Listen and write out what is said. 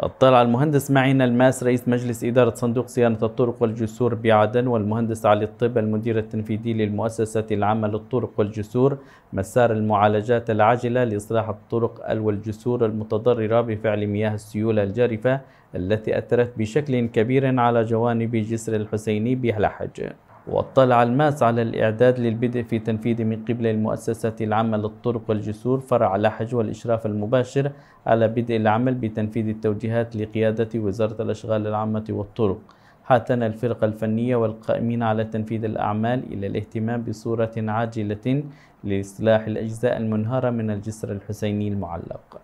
اطلع المهندس معين الماس رئيس مجلس إدارة صندوق صيانة الطرق والجسور بعدن والمهندس علي الطب المدير التنفيذي للمؤسسة العامة للطرق والجسور مسار المعالجات العاجلة لإصلاح الطرق والجسور المتضررة بفعل مياه السيولة الجارفة التي أثرت بشكل كبير على جوانب جسر الحسيني بهلحج واطلع الماس على الإعداد للبدء في تنفيذ من قبل المؤسسة العامة للطرق والجسور فرع لحج والإشراف المباشر على بدء العمل بتنفيذ التوجيهات لقيادة وزارة الأشغال العامة والطرق حثنا الفرقة الفنية والقائمين على تنفيذ الأعمال إلى الاهتمام بصورة عاجلة لإصلاح الأجزاء المنهارة من الجسر الحسيني المعلق